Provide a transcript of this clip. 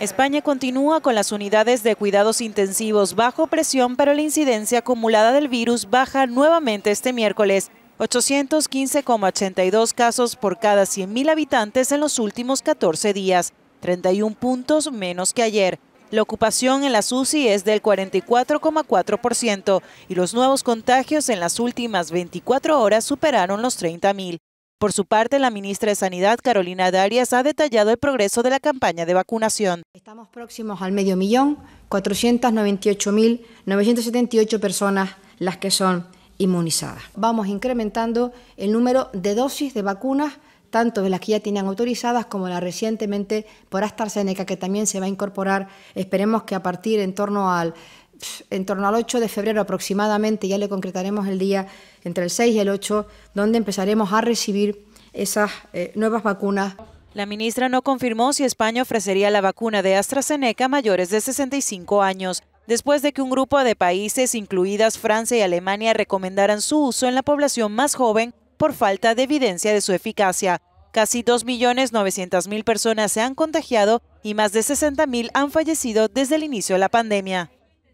España continúa con las unidades de cuidados intensivos bajo presión, pero la incidencia acumulada del virus baja nuevamente este miércoles. 815,82 casos por cada 100.000 habitantes en los últimos 14 días, 31 puntos menos que ayer. La ocupación en la UCI es del 44,4% y los nuevos contagios en las últimas 24 horas superaron los 30.000. Por su parte, la ministra de Sanidad, Carolina Darias, ha detallado el progreso de la campaña de vacunación. Estamos próximos al medio millón, 498.978 personas las que son inmunizadas. Vamos incrementando el número de dosis de vacunas, tanto de las que ya tenían autorizadas como las recientemente por AstraZeneca, que también se va a incorporar, esperemos que a partir en torno al en torno al 8 de febrero aproximadamente, ya le concretaremos el día entre el 6 y el 8, donde empezaremos a recibir esas eh, nuevas vacunas. La ministra no confirmó si España ofrecería la vacuna de AstraZeneca a mayores de 65 años, después de que un grupo de países, incluidas Francia y Alemania, recomendaran su uso en la población más joven por falta de evidencia de su eficacia. Casi 2.900.000 personas se han contagiado y más de 60.000 han fallecido desde el inicio de la pandemia.